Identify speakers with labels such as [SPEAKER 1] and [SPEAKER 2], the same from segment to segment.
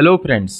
[SPEAKER 1] hello friends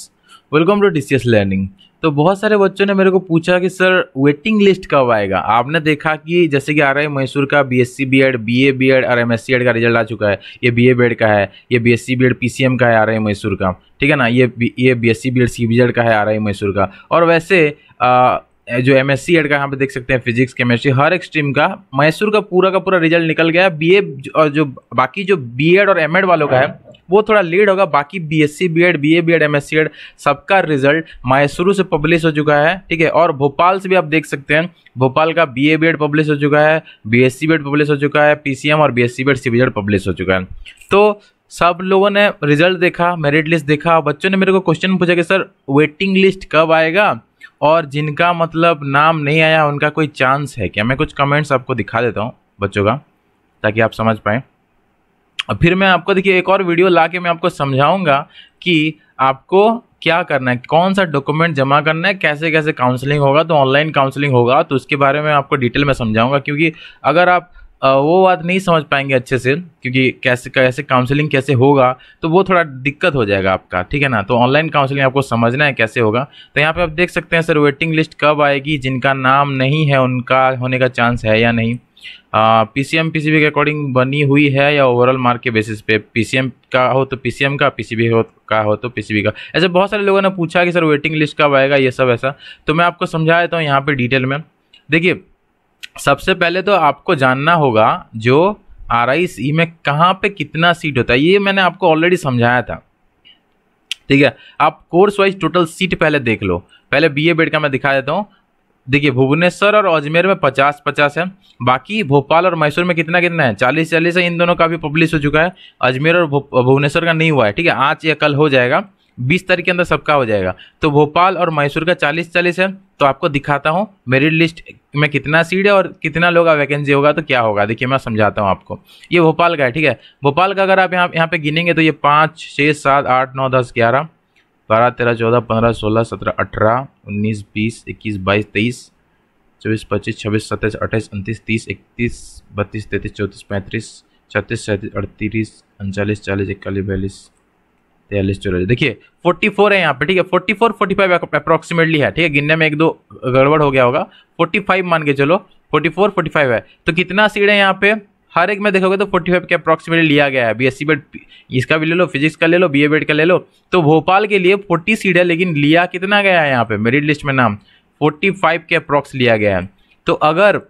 [SPEAKER 1] welcome to D learning तो बहुत सारे बच्चों ने मेरे को पूछा कि सर वेटिंग लिस्ट कब आएगा आपने देखा कि जैसे कि आ रहा है मैसूर का B S C B Ed B A B Ed और एम एस सी एड का रिजल्ट आ चुका है ये बी ए बी एड का है ये B S C B Ed P C M का है आ रहा है मैसूर का ठीक है ना ये ये B S C B Ed C B Ed का है आ रहा है मैसूर का और वैसे आ, जो एम एस एड का यहाँ पे देख सकते हैं फिजिक्स केमिस्ट्री हर एक स्ट्रीम का मैसूर का पूरा का पूरा रिजल्ट निकल गया बी ए और जो बाकी जो बी एड और एम एड वालों का है वो थोड़ा लेट होगा बाकी B S C B Ed B A B Ed M S C Ed सबका रिजल्ट मैसूरू से पब्लिश हो चुका है ठीक है और भोपाल से भी आप देख सकते हैं भोपाल का B A B Ed publish हो चुका है B S C B Ed publish हो चुका है पी सी एम और B S C B Ed C B Ed publish हो चुका है तो सब लोगों ने रिजल्ट देखा मेरिट लिस्ट देखा बच्चों ने मेरे को क्वेश्चन पूछा कि सर वेटिंग लिस्ट कब आएगा और जिनका मतलब नाम नहीं आया उनका कोई चांस है क्या मैं कुछ कमेंट्स आपको दिखा देता हूँ बच्चों का ताकि आप समझ पाएँ और फिर मैं आपको देखिए एक और वीडियो ला मैं आपको समझाऊंगा कि आपको क्या करना है कौन सा डॉक्यूमेंट जमा करना है कैसे कैसे काउंसलिंग होगा तो ऑनलाइन काउंसलिंग होगा तो उसके बारे में आपको डिटेल में समझाऊंगा क्योंकि अगर आप वो बात नहीं समझ पाएंगे अच्छे से क्योंकि कैसे कैसे काउंसलिंग कैसे होगा तो वो थोड़ा दिक्कत हो जाएगा आपका ठीक है ना तो ऑनलाइन काउंसलिंग आपको समझना है कैसे होगा तो यहाँ पे आप देख सकते हैं सर वेटिंग लिस्ट कब आएगी जिनका नाम नहीं है उनका होने का चांस है या नहीं P C M P C B के अकॉर्डिंग बनी हुई है या ओवरऑल मार्क के बेसिस पे पी सी एम का हो तो पी सी एम का पी सी बी का हो तो पी सी बी का ऐसे बहुत सारे लोगों ने पूछा कि सर वेटिंग लिस्ट कब आएगा ये सब ऐसा तो मैं आपको समझा देता हूँ यहाँ पर डिटेल में देखिए सबसे पहले तो आपको जानना होगा जो आर आई सी में कहाँ पे कितना सीट होता है ये मैंने आपको ऑलरेडी समझाया था ठीक है आप कोर्स वाइज टोटल सीट पहले देख लो पहले बी ए बेड का मैं दिखा देता हूँ देखिए भुवनेश्वर और अजमेर में पचास पचास है बाकी भोपाल और मैसूर में कितना कितना है चालीस चालीस है इन दोनों का भी पब्लिश हो चुका है अजमेर और भुवनेश्वर का नहीं हुआ है ठीक है आज या कल हो जाएगा बीस तारीख के अंदर सबका हो जाएगा तो भोपाल और मैसूर का चालीस चालीस है तो आपको दिखाता हूँ मेरिट लिस्ट में कितना सीट है और कितना लोग वैकेंसी होगा तो क्या होगा देखिए मैं समझाता हूँ आपको ये भोपाल का है ठीक है भोपाल का अगर आप यहाँ यहाँ पे गिनेंगे तो ये पाँच छः सात आठ नौ दस ग्यारह बारह तेरह चौदह पंद्रह सोलह सत्रह अठारह उन्नीस बीस इक्कीस बाईस तेईस चौबीस पच्चीस छब्बीस सत्ताईस अट्ठाईस उनतीस तीस इकतीस बत्तीस तैंतीस चौंतीस पैंतीस छत्तीस सैंतीस अड़तीस उनचालीस चालीस इकतालीस बयालीस तेलिस चौरालीस देखिए 44 है यहाँ पे ठीक है 44 45 अप्रोक्सीमेटली है ठीक है गिनने में एक दो गड़बड़ हो गया होगा 45 मान के चलो 44 45 है तो कितना सीट है यहाँ पे हर एक में देखोगे तो 45 के अप्रोक्सीमेटली लिया गया है बी एस इसका भी ले लो फिजिक्स का ले लो बी ए का ले लो तो भोपाल के लिए फोर्टी सीट है लेकिन लिया कितना गया है यहाँ पे मेरिट लिस्ट में नाम फोर्टी फाइव के अप्रोक्स लिया गया है तो अगर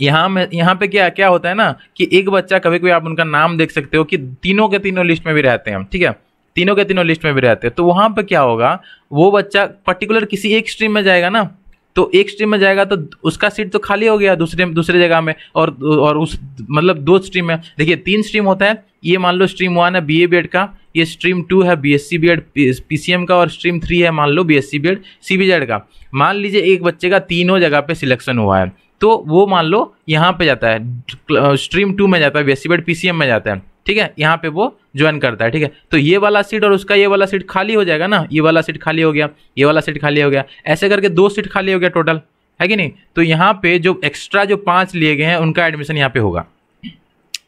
[SPEAKER 1] यहाँ में यहाँ पे क्या क्या होता है ना कि एक बच्चा कभी कभी आप उनका नाम देख सकते हो कि तीनों के तीनों लिस्ट में भी रहते हैं ठीक है तीनों के तीनों लिस्ट में भी रहते हैं तो वहाँ पर क्या होगा वो बच्चा पर्टिकुलर किसी एक स्ट्रीम में जाएगा ना तो एक स्ट्रीम में जाएगा तो उसका सीट तो खाली हो गया दूसरे दूसरे जगह में और और उस मतलब दो स्ट्रीम में देखिए तीन स्ट्रीम होता है ये मान लो स्ट्रीम वन है बी ए बी एड का ये स्ट्रीम टू है B S C B Ed P C M का और स्ट्रीम थ्री है मान लो B S C B Ed C B Z का मान लीजिए एक बच्चे का तीनों जगह पे सिलेक्शन हुआ है तो वो मान लो यहाँ पे जाता है स्ट्रीम टू में जाता है B S C B Ed P C M में जाता है ठीक है यहाँ पे वो ज्वाइन करता है ठीक है तो ये वाला सीट और उसका ये वाला सीट खाली हो जाएगा ना ये वाला सीट खाली हो गया ये वाला सीट खाली हो गया ऐसे करके दो सीट खाली हो गया टोटल है कि नहीं तो यहाँ पे जो एक्स्ट्रा जो पाँच लिए गए हैं उनका एडमिशन यहाँ पे होगा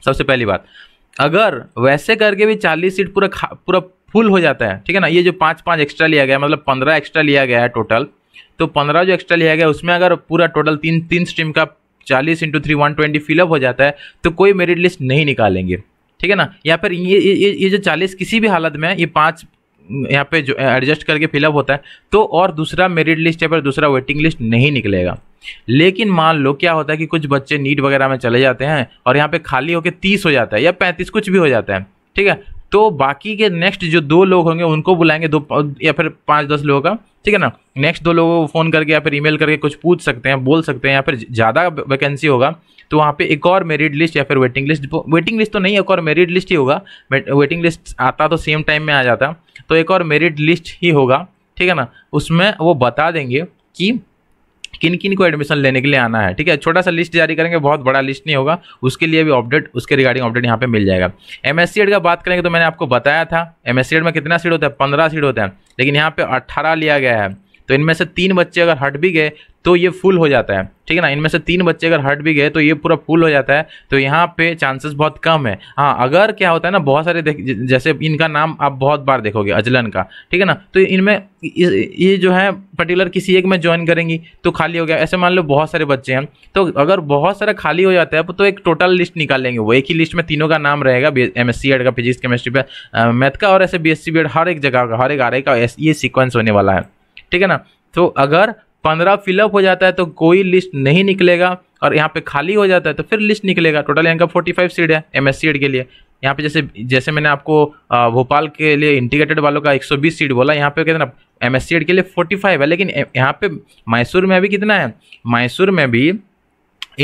[SPEAKER 1] सबसे पहली बात अगर वैसे करके भी चालीस सीट पूरा पूरा फुल हो जाता है ठीक है ना ये जो पाँच पाँच एक्स्ट्रा लिया गया मतलब पंद्रह एक्स्ट्रा लिया गया है टोटल तो पंद्रह जो एक्स्ट्रा लिया गया उसमें अगर पूरा टोटल तीन तीन स्ट्रीम का चालीस into three one twenty fill up हो जाता है तो कोई मेरिट लिस्ट नहीं निकालेंगे ठीक है ना या फिर ये ये ये जो चालीस किसी भी हालत में ये पाँच यहाँ पे जो एडजस्ट करके फिलअप होता है तो और दूसरा मेरिट लिस्ट या फिर दूसरा वेटिंग लिस्ट नहीं निकलेगा लेकिन मान लो क्या होता है कि कुछ बच्चे नीट वगैरह में चले जाते हैं और यहाँ पे खाली होकर तीस हो जाता है या पैंतीस कुछ भी हो जाता है ठीक है तो बाकी के नेक्स्ट जो दो लोग होंगे उनको बुलाएंगे दो या फिर पाँच दस लोगों का ठीक है ना नेक्स्ट दो लोगों को फ़ोन करके या फिर ईमेल करके कुछ पूछ सकते हैं बोल सकते हैं या फिर ज़्यादा वैकेंसी होगा तो वहाँ पे एक और मेरिट लिस्ट या फिर वेटिंग लिस्ट वेटिंग लिस्ट तो नहीं एक और मेरिट लिस्ट ही होगा वेटिंग लिस्ट आता तो सेम टाइम में आ जाता तो एक और मेरिट लिस्ट ही होगा ठीक है ना उसमें वो बता देंगे कि किन किन को एडमिशन लेने के लिए आना है ठीक है छोटा सा लिस्ट जारी करेंगे बहुत बड़ा लिस्ट नहीं होगा उसके लिए भी अपडेट उसके रिगार्डिंग अपडेट यहाँ पे मिल जाएगा एम एस का बात करेंगे तो मैंने आपको बताया था एम एस में कितना सीट होता है पंद्रह सीट होता है लेकिन यहाँ पे अट्ठारह लिया गया है तो इनमें से तीन बच्चे अगर हट भी गए तो ये फुल हो जाता है ठीक है ना इनमें से तीन बच्चे अगर हट भी गए तो ये पूरा फुल हो जाता है तो यहाँ पे चांसेस बहुत कम है हाँ अगर क्या होता है ना बहुत सारे जैसे इनका नाम आप बहुत बार देखोगे अजलन का ठीक है ना तो इनमें ये जो है पर्टिकुलर किसी एक में ज्वाइन करेंगी तो खाली हो गया ऐसे मान लो बहुत सारे बच्चे हैं तो अगर बहुत सारा खाली हो जाता है तो एक टोटल लिस्ट निकालेंगे वो एक ही लिस्ट में तीनों का नाम रहेगा एम एस सी एड का फिजिक्स केमिस्ट्री मैथ का और ऐसे B S C B Ed हर एक जगह का हर एक आर का ये सिक्वेंस होने वाला है ठीक है ना तो अगर पंद्रह फिलअप हो जाता है तो कोई लिस्ट नहीं निकलेगा और यहाँ पे खाली हो जाता है तो फिर लिस्ट निकलेगा टोटल यहाँ का फोर्टी फाइव सीट है एम एस सी एड के लिए यहाँ पे जैसे जैसे मैंने आपको भोपाल के लिए इंटीग्रेटेड वालों का एक सौ बीस सीट बोला यहाँ पे कितना एम एस सी एड के लिए फोर्टी फाइव है लेकिन यहाँ पे मैसूर में अभी कितना है मैसूर में भी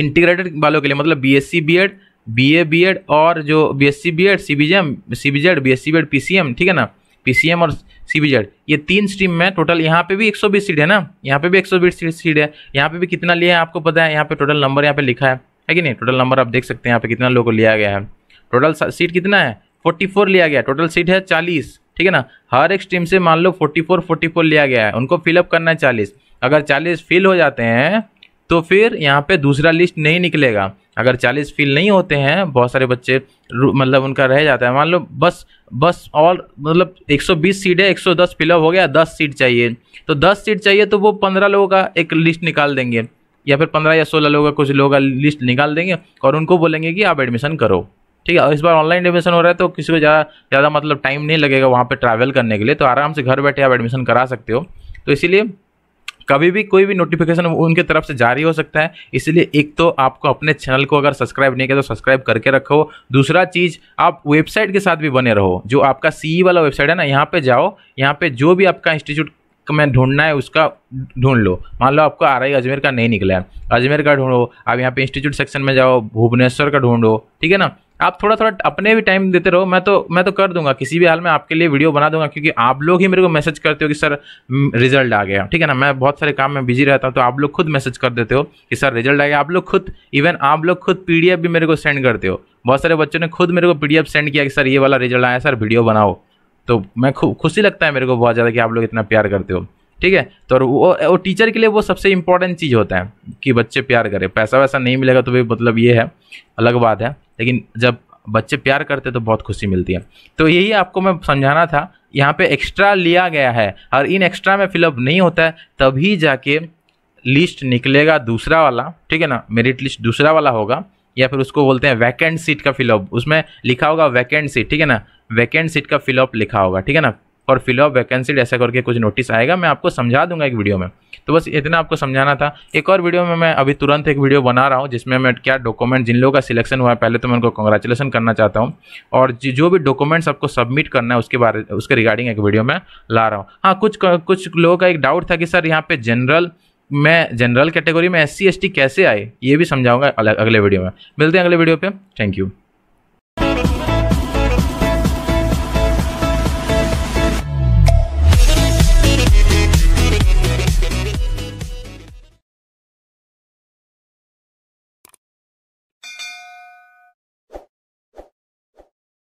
[SPEAKER 1] इंटीग्रेटेड वालों के लिए मतलब B S C B Ed B A B Ed और जो B S C B Ed C B G M C B Z B S C B Ed P C M ठीक है ना पी सी एम और सी B Z ये तीन stream में total यहाँ पे भी 120 सीट है ना यहाँ पे भी 120 सीट है यहाँ पे भी कितना लिया है आपको पता है यहाँ पे टोटल नंबर यहाँ पे लिखा है है कि नहीं टोटल नंबर आप देख सकते हैं यहाँ पे कितना लोगों को लिया गया है टोटल सीट कितना है 44 लिया गया टोटल सीट है चालीस ठीक है ना हर एक स्ट्रीम से मान लो फोर्टी फोर लिया गया है उनको फिलअप करना है चालीस अगर चालीस फिल हो जाते हैं तो फिर यहाँ पे दूसरा लिस्ट नहीं निकलेगा अगर 40 फील नहीं होते हैं बहुत सारे बच्चे मतलब उनका रह जाता है मान लो बस बस और मतलब 120 सीट है 110 फिलअप हो गया 10 सीट चाहिए तो 10 सीट चाहिए तो वो 15 लोगों का एक लिस्ट निकाल देंगे या फिर 15 या 16 लोगों का कुछ लोगों का लिस्ट निकाल देंगे और उनको बोलेंगे कि आप एडमिशन करो ठीक है और इस बार ऑनलाइन एडमिशन हो रहा है तो किसी को ज़्यादा ज़्यादा मतलब टाइम नहीं लगेगा वहाँ पर ट्रैवल करने के लिए तो आराम से घर बैठे आप एडमिशन करा सकते हो तो इसीलिए कभी भी कोई भी नोटिफिकेशन उनके तरफ से जारी हो सकता है इसलिए एक तो आपको अपने चैनल को अगर सब्सक्राइब नहीं किया तो सब्सक्राइब करके रखो दूसरा चीज़ आप वेबसाइट के साथ भी बने रहो जो आपका सी e वाला वेबसाइट है ना यहाँ पर जाओ यहाँ पर जो भी आपका इंस्टीट्यूट में ढूंढना है उसका ढूंढ लो मान लो आपको आर है अजमेर का नहीं निकला है अजमेर का ढूंढो आप यहाँ पे इंस्टीट्यूट सेक्शन में जाओ भुवनेश्वर का ढूंढो ठीक है ना आप थोड़ा थोड़ा अपने भी टाइम देते रहो मैं तो मैं तो कर दूंगा किसी भी हाल में आपके लिए वीडियो बना दूंगा क्योंकि आप लोग ही मेरे को मैसेज करते हो कि सर रिजल्ट आ गया ठीक है ना मैं बहुत सारे काम में बिजी रहता हूँ तो आप लोग खुद मैसेज कर देते हो कि सर रिजल्ट आ गया आप लोग खुद इवन आप लोग खुद पी भी मेरे को सेंड करते हो बहुत सारे बच्चों ने खुद मेरे को पी सेंड किया कि सर ये वाला रिजल्ट आया सर वीडियो बनाओ तो मैं खुशी लगता है मेरे को बहुत ज़्यादा कि आप लोग इतना प्यार करते हो ठीक है तो वो वो टीचर के लिए वो सबसे इंपॉर्टेंट चीज़ होता है कि बच्चे प्यार करें पैसा वैसा नहीं मिलेगा तो भी मतलब ये है अलग बात है लेकिन जब बच्चे प्यार करते तो बहुत खुशी मिलती है तो यही आपको मैं समझाना था यहाँ पे एक्स्ट्रा लिया गया है और इन एक्स्ट्रा में फिलअप नहीं होता है तभी जाके लिस्ट निकलेगा दूसरा वाला ठीक है ना मेरिट लिस्ट दूसरा वाला होगा या फिर उसको बोलते हैं वैकेंट सीट का फिलअप उसमें लिखा होगा वैकेंट सीट ठीक है ना वैकेंट सीट का फिलअप लिखा होगा ठीक है ना और फिलअप वैकेंसी ऐसा करके कुछ नोटिस आएगा मैं आपको समझा दूंगा एक वीडियो में तो बस इतना आपको समझाना था एक और वीडियो में मैं अभी तुरंत एक वीडियो बना रहा हूँ जिसमें मैं क्या डॉक्यूमेंट जिन लोगों का सिलेक्शन हुआ है पहले तो मैं उनको कॉन्ग्रेचुलेसन करना चाहता हूँ और जो भी डॉक्यूमेंट्स आपको सबमिट करना है उसके बारे उसके रिगार्डिंग एक वीडियो में ला रहा हूँ हाँ कुछ कुछ लोगों का एक डाउट था कि सर यहाँ पे जनरल मैं जनरल कैटेगरी में एस सी कैसे आए ये भी समझाऊंगा अगले वीडियो में मिलते हैं अगले वीडियो पे थैंक यू